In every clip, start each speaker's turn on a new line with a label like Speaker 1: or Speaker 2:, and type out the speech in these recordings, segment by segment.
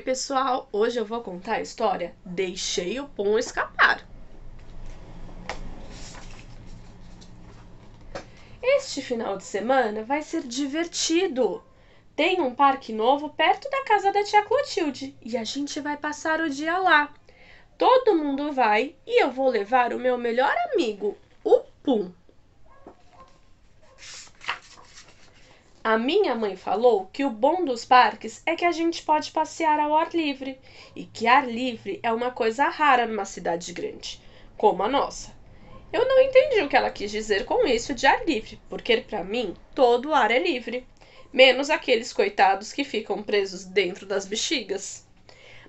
Speaker 1: Oi, pessoal! Hoje eu vou contar a história Deixei o Pum Escapar. Este final de semana vai ser divertido. Tem um parque novo perto da casa da tia Clotilde e a gente vai passar o dia lá. Todo mundo vai e eu vou levar o meu melhor amigo, o Pum. A minha mãe falou que o bom dos parques é que a gente pode passear ao ar livre e que ar livre é uma coisa rara numa cidade grande, como a nossa. Eu não entendi o que ela quis dizer com isso de ar livre, porque para mim todo ar é livre, menos aqueles coitados que ficam presos dentro das bexigas.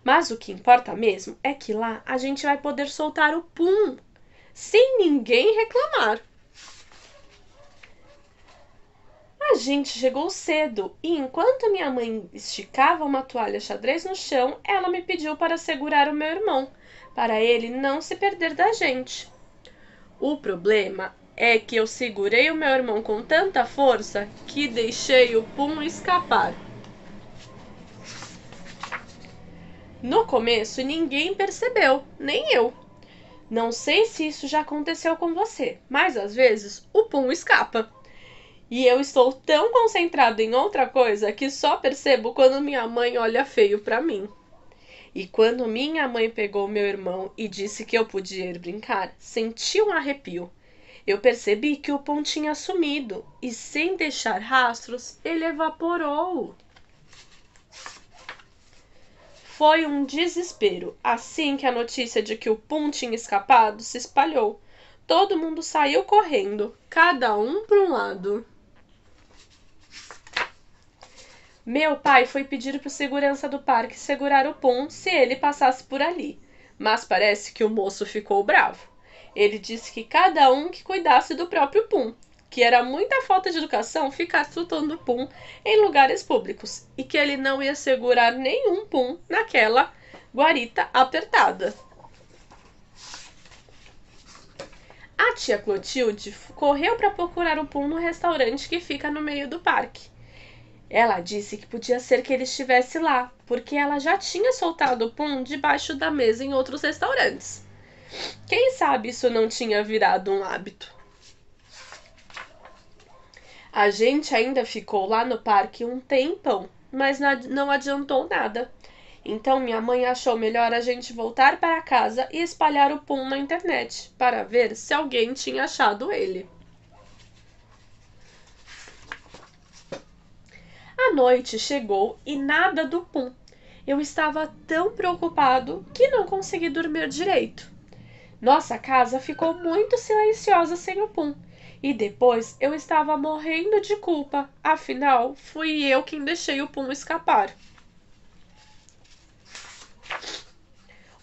Speaker 1: Mas o que importa mesmo é que lá a gente vai poder soltar o pum sem ninguém reclamar. A gente chegou cedo e, enquanto minha mãe esticava uma toalha xadrez no chão, ela me pediu para segurar o meu irmão, para ele não se perder da gente. O problema é que eu segurei o meu irmão com tanta força que deixei o pum escapar. No começo, ninguém percebeu, nem eu. Não sei se isso já aconteceu com você, mas às vezes o pum escapa. E eu estou tão concentrado em outra coisa que só percebo quando minha mãe olha feio para mim. E quando minha mãe pegou meu irmão e disse que eu podia ir brincar, senti um arrepio. Eu percebi que o pão tinha sumido e, sem deixar rastros, ele evaporou. Foi um desespero assim que a notícia de que o pão tinha escapado se espalhou. Todo mundo saiu correndo, cada um para um lado. Meu pai foi pedir para segurança do parque segurar o Pum se ele passasse por ali, mas parece que o moço ficou bravo. Ele disse que cada um que cuidasse do próprio Pum, que era muita falta de educação ficar soltando Pum em lugares públicos e que ele não ia segurar nenhum Pum naquela guarita apertada. A tia Clotilde correu para procurar o Pum no restaurante que fica no meio do parque. Ela disse que podia ser que ele estivesse lá, porque ela já tinha soltado o pum debaixo da mesa em outros restaurantes. Quem sabe isso não tinha virado um hábito? A gente ainda ficou lá no parque um tempão, mas não adiantou nada. Então minha mãe achou melhor a gente voltar para casa e espalhar o pum na internet para ver se alguém tinha achado ele. a noite chegou e nada do Pum. Eu estava tão preocupado que não consegui dormir direito. Nossa casa ficou muito silenciosa sem o Pum. E depois eu estava morrendo de culpa, afinal fui eu quem deixei o Pum escapar.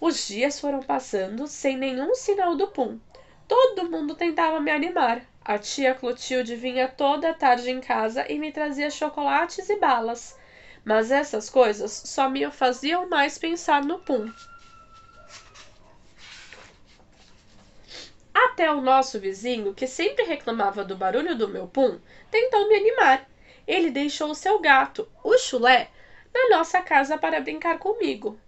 Speaker 1: Os dias foram passando sem nenhum sinal do Pum. Todo mundo tentava me animar, a tia Clotilde vinha toda a tarde em casa e me trazia chocolates e balas, mas essas coisas só me faziam mais pensar no Pum. Até o nosso vizinho, que sempre reclamava do barulho do meu pum, tentou me animar. Ele deixou o seu gato, o chulé, na nossa casa para brincar comigo.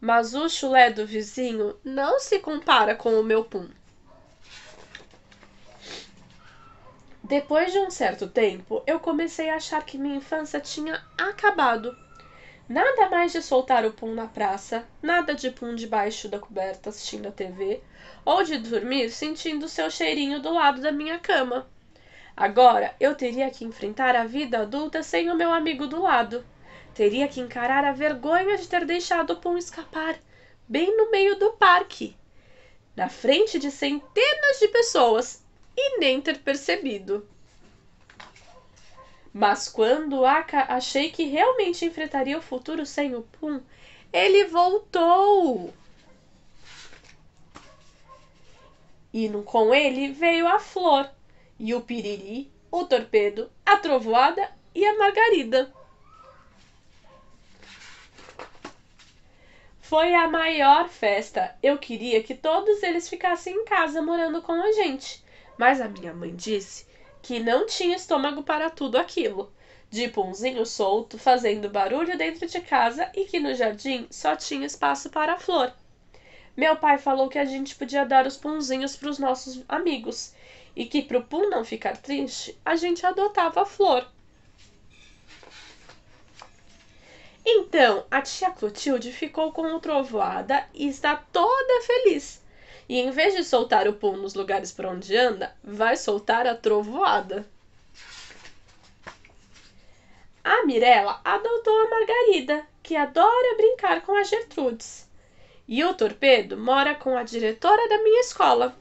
Speaker 1: Mas o chulé do vizinho não se compara com o meu pum. Depois de um certo tempo, eu comecei a achar que minha infância tinha acabado. Nada mais de soltar o pum na praça, nada de pum debaixo da coberta assistindo a TV, ou de dormir sentindo seu cheirinho do lado da minha cama. Agora eu teria que enfrentar a vida adulta sem o meu amigo do lado. Teria que encarar a vergonha de ter deixado o pum escapar, bem no meio do parque, na frente de centenas de pessoas e nem ter percebido. Mas quando Aka achei que realmente enfrentaria o futuro sem o Pum, ele voltou! E com ele veio a flor, e o piriri, o torpedo, a trovoada e a margarida. Foi a maior festa. Eu queria que todos eles ficassem em casa morando com a gente. Mas a minha mãe disse que não tinha estômago para tudo aquilo, de punzinho solto, fazendo barulho dentro de casa e que no jardim só tinha espaço para a flor. Meu pai falou que a gente podia dar os punzinhos para os nossos amigos e que para o pum não ficar triste, a gente adotava a flor. Então, a tia Clotilde ficou com o trovoada e está toda feliz e em vez de soltar o pum nos lugares por onde anda, vai soltar a trovoada. A Mirella adotou a Margarida, que adora brincar com a Gertrudes. E o Torpedo mora com a diretora da minha escola.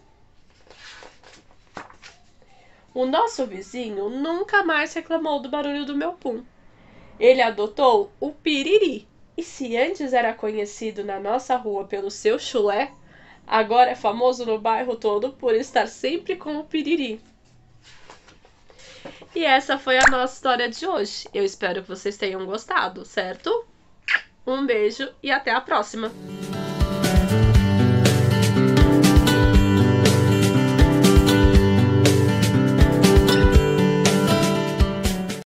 Speaker 1: O nosso vizinho nunca mais reclamou do barulho do meu pum. Ele adotou o piriri. E se antes era conhecido na nossa rua pelo seu chulé, Agora é famoso no bairro todo por estar sempre com o piriri. E essa foi a nossa história de hoje. Eu espero que vocês tenham gostado, certo? Um beijo e até a próxima!